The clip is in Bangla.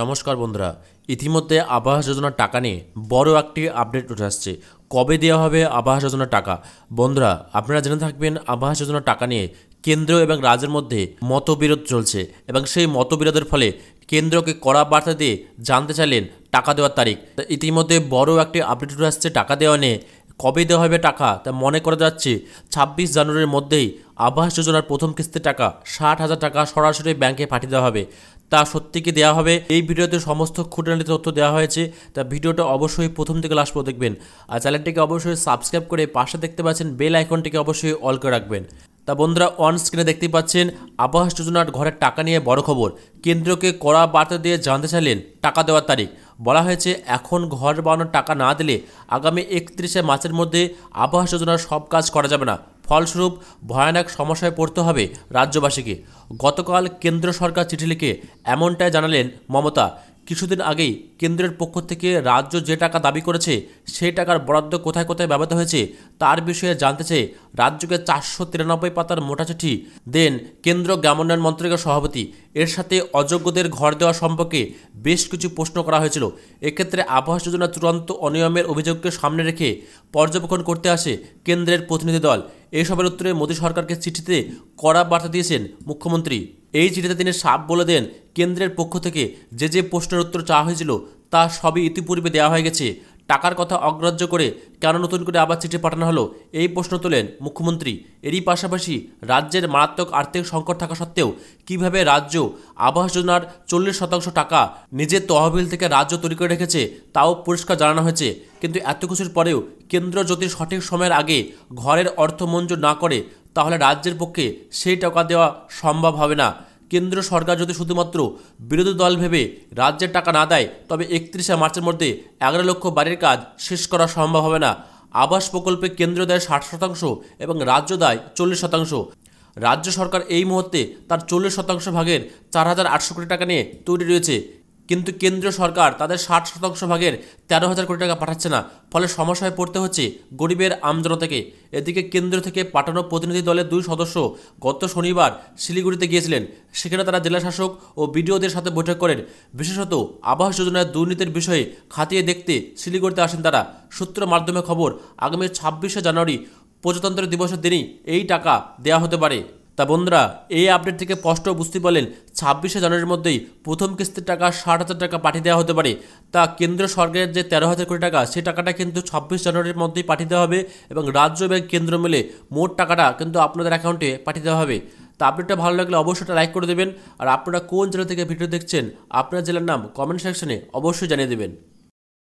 নমস্কার বন্ধুরা ইতিমধ্যে আবাস যোজনার টাকা নিয়ে বড় একটি আপডেট উঠে আসছে কবে দেওয়া হবে আবাস যোজনার টাকা বন্ধুরা আপনারা জেনে থাকবেন আবাস যোজনার টাকা নিয়ে কেন্দ্র এবং রাজ্যের মধ্যে মতবিরোধ চলছে এবং সেই মতবিরোধের ফলে কেন্দ্রকে কড়া বার্তা দিয়ে জানতে চাইলেন টাকা দেওয়ার তারিখ ইতিমধ্যে বড় একটি আপডেট উঠে আসছে টাকা দেওয়া নিয়ে কবে দেওয়া হবে টাকা তা মনে করা যাচ্ছে ছাব্বিশ জানুয়ারির মধ্যেই আবাস যোজনার প্রথম কিস্তির টাকা ষাট হাজার টাকা সরাসরি ব্যাংকে পাঠিয়ে দেওয়া হবে তা সত্যি কি দেওয়া হবে এই ভিডিওতে সমস্ত খুঁটিনাটি তথ্য দেওয়া হয়েছে তা ভিডিওটা অবশ্যই প্রথম থেকে লাস্ট পর্যন্ত দেখবেন আর চ্যানেলটিকে অবশ্যই সাবস্ক্রাইব করে পাশে দেখতে পাচ্ছেন বেল আইকনটিকে অবশ্যই অল করে রাখবেন তা বন্ধুরা অন স্ক্রিনে দেখতে পাচ্ছেন আবাস যোজনার ঘরের টাকা নিয়ে বড় খবর কেন্দ্রকে কড়া বার্তা দিয়ে জানতে চাইলেন টাকা দেওয়ার তারিখ বলা হয়েছে এখন ঘর বানানোর টাকা না দিলে আগামী একত্রিশে মার্চের মধ্যে আবাস যোজনার সব কাজ করা যাবে না ফলস্বরূপ ভয়ানক সমস্যায় পড়তে হবে রাজ্যবাসীকে গতকাল কেন্দ্র সরকার চিঠি লিখে এমনটাই জানালেন মমতা কিছুদিন আগেই কেন্দ্রের পক্ষ থেকে রাজ্য যে টাকা দাবি করেছে সেই টাকার বরাদ্দ কোথায় কোথায় ব্যবহৃত হয়েছে তার বিষয়ে জানতে চেয়ে রাজ্যকে চারশো তিরানব্বই পাতার মোটা চিঠি দেন কেন্দ্র গ্রামোন্নয়ন মন্ত্রকের সভাপতি এর সাথে অযোগ্যদের ঘর দেওয়া সম্পর্কে বেশ কিছু প্রশ্ন করা হয়েছিল এক্ষেত্রে আবাস যোজনা চূড়ান্ত অনিয়মের অভিযোগকে সামনে রেখে পর্যবেক্ষণ করতে আসে কেন্দ্রের প্রতিনিধি দল এসবের উত্তরে মোদী সরকারকে চিঠিতে কড়া বার্তা দিয়েছেন মুখ্যমন্ত্রী এই চিঠিতে তিনি সাপ বলে দেন কেন্দ্রের পক্ষ থেকে যে যে প্রশ্নের উত্তর চাওয়া হয়েছিল তা সবই ইতিপূর্বে দেওয়া হয়ে গেছে টাকার কথা অগ্রাহ্য করে কেন নতুন করে আবার চিঠি পাঠানো হলো এই প্রশ্ন তোলেন মুখ্যমন্ত্রী এরই পাশাপাশি রাজ্যের মারাত্মক আর্থিক সংকট থাকা সত্ত্বেও কিভাবে রাজ্য আবাস যোজনার চল্লিশ শতাংশ টাকা নিজের তহবিল থেকে রাজ্য তৈরি করে রেখেছে তাও পরিষ্কার জানানো হয়েছে কিন্তু এত কিছুর পরেও কেন্দ্র যদি সঠিক সময়ের আগে ঘরের অর্থ মঞ্জুর না করে তাহলে রাজ্যের পক্ষে সেই টাকা দেওয়া সম্ভব হবে না কেন্দ্র সরকার যদি শুধুমাত্র বিরোধী দল ভেবে রাজ্যের টাকা না দেয় তবে একত্রিশে মার্চের মধ্যে এগারো লক্ষ বাড়ির কাজ শেষ করা সম্ভব হবে না আবাস প্রকল্পে কেন্দ্র দেয় ষাট শতাংশ এবং রাজ্য দেয় চল্লিশ শতাংশ রাজ্য সরকার এই মুহূর্তে তার চল্লিশ শতাংশ ভাগের চার হাজার আটশো কোটি টাকা নিয়ে তৈরি রয়েছে কিন্তু কেন্দ্রীয় সরকার তাদের ষাট শতাংশ ভাগের তেরো হাজার কোটি টাকা পাঠাচ্ছে না ফলে সমস্যায় পড়তে হচ্ছে গরিবের আমজনতাকে এদিকে কেন্দ্র থেকে পাঠানো প্রতিনিধি দলের দুই সদস্য গত শনিবার শিলিগুড়িতে গিয়েছিলেন সেখানে তারা জেলা শাসক ও বিডিওদের সাথে বৈঠক করেন বিশেষত আবাস যোজনার দুর্নীতির বিষয়ে খাতিয়ে দেখতে শিলিগুড়িতে আসেন তারা সূত্র মাধ্যমে খবর আগামী ছাব্বিশে জানুয়ারি প্রজাতন্ত্র দিবসের দিনই এই টাকা দেয়া হতে পারে তা বন্ধুরা এই আপডেট থেকে স্পষ্ট বুঝতে পারলেন ছাব্বিশে জানুয়ারির মধ্যেই প্রথম কিস্তির টাকা ষাট হাজার টাকা পাঠিয়ে দেওয়া হতে পারে তা কেন্দ্র সরকারের যে তেরো হাজার কোটি টাকা সেই টাকাটা কিন্তু ছাব্বিশ জানুয়ারির মধ্যেই পাঠিয়ে দেওয়া হবে এবং রাজ্য ব্যাংক কেন্দ্র মিলে মোট টাকাটা কিন্তু আপনাদের অ্যাকাউন্টে পাঠিয়ে দেওয়া হবে তা আপডেটটা ভালো লাগলে অবশ্যই লাইক করে দেবেন আর আপনারা কোন জেলা থেকে ভিডিও দেখছেন আপনার জেলার নাম কমেন্ট সেকশনে অবশ্যই জানিয়ে দেবেন